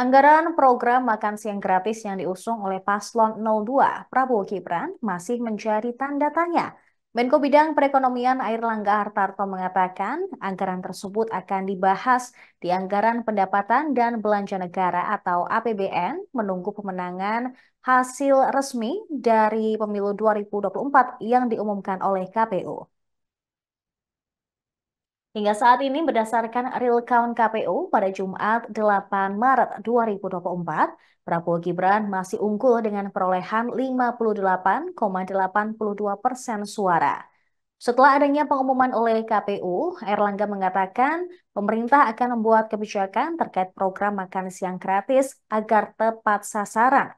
Anggaran program makan siang gratis yang diusung oleh Paslon 02 Prabowo Gibran masih menjadi tanda tanya. Menko Bidang Perekonomian Air Langga Hartarto mengatakan anggaran tersebut akan dibahas di Anggaran Pendapatan dan Belanja Negara atau APBN menunggu pemenangan hasil resmi dari pemilu 2024 yang diumumkan oleh KPU. Hingga saat ini berdasarkan real count KPU pada Jumat 8 Maret 2024, Prabowo Gibran masih unggul dengan perolehan 58,82 persen suara. Setelah adanya pengumuman oleh KPU, Erlangga mengatakan pemerintah akan membuat kebijakan terkait program makan siang gratis agar tepat sasaran.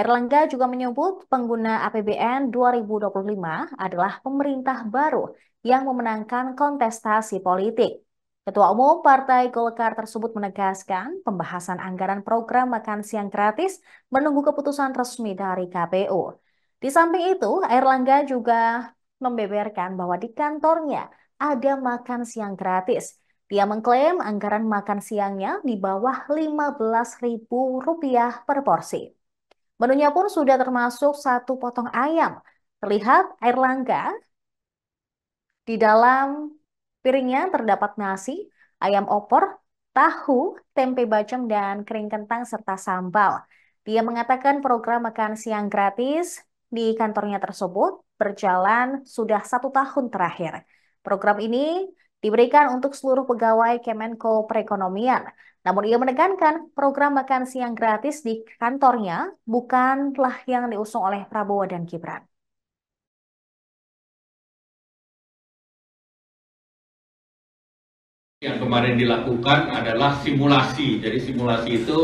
Erlangga juga menyebut pengguna APBN 2025 adalah pemerintah baru yang memenangkan kontestasi politik. Ketua Umum Partai Golkar tersebut menegaskan pembahasan anggaran program makan siang gratis menunggu keputusan resmi dari KPU. Di samping itu, Erlangga juga membeberkan bahwa di kantornya ada makan siang gratis. Dia mengklaim anggaran makan siangnya di bawah Rp15.000 per porsi. Menunya pun sudah termasuk satu potong ayam. Terlihat air langga. Di dalam piringnya terdapat nasi, ayam opor, tahu, tempe bacem, dan kering kentang serta sambal. Dia mengatakan program makan siang gratis di kantornya tersebut berjalan sudah satu tahun terakhir. Program ini diberikan untuk seluruh pegawai Kemenko Perekonomian. Namun ia menekankan program makan siang gratis di kantornya bukanlah yang diusung oleh Prabowo dan Gibran. Yang kemarin dilakukan adalah simulasi. Jadi simulasi itu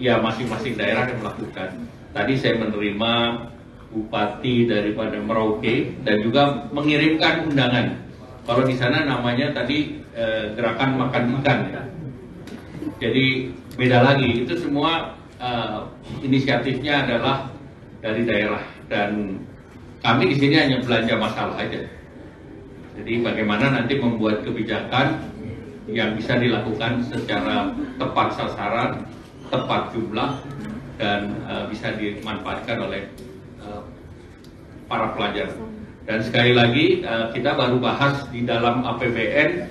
eh, ya masing-masing daerah yang melakukan. Tadi saya menerima bupati daripada Merauke dan juga mengirimkan undangan kalau di sana namanya tadi e, gerakan makan ikan ya. Jadi beda lagi. Itu semua e, inisiatifnya adalah dari daerah dan kami di sini hanya belanja masalah aja. Jadi bagaimana nanti membuat kebijakan yang bisa dilakukan secara tepat sasaran, tepat jumlah, dan e, bisa dimanfaatkan oleh e, para pelajar. Dan sekali lagi eh, kita baru bahas di dalam APBN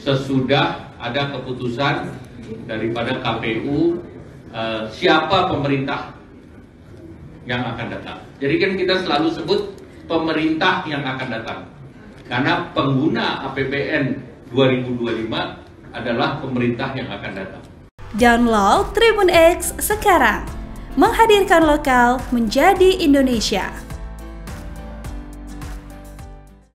sesudah ada keputusan daripada KPU eh, siapa pemerintah yang akan datang. Jadi kan kita selalu sebut pemerintah yang akan datang. Karena pengguna APBN 2025 adalah pemerintah yang akan datang. Download Tribun X sekarang. Menghadirkan lokal menjadi Indonesia.